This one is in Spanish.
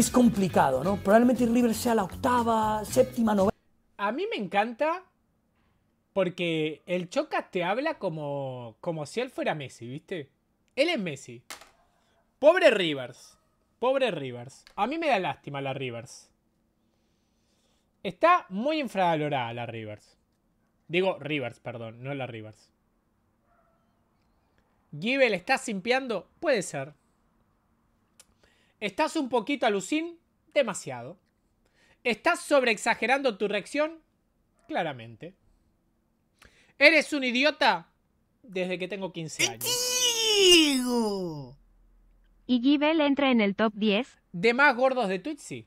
es complicado, ¿no? Probablemente River sea la octava, séptima, novena. A mí me encanta porque el Chocas te habla como, como si él fuera Messi, ¿viste? Él es Messi. Pobre Rivers. Pobre Rivers. A mí me da lástima la Rivers. Está muy infravalorada la Rivers. Digo Rivers, perdón, no la Rivers. Gibel está simpiando, puede ser. ¿Estás un poquito alucin? Demasiado. ¿Estás sobreexagerando tu reacción? Claramente. ¿Eres un idiota? Desde que tengo 15 años. ¿Y Gibel entra en el top 10? ¿De más gordos de Twitch?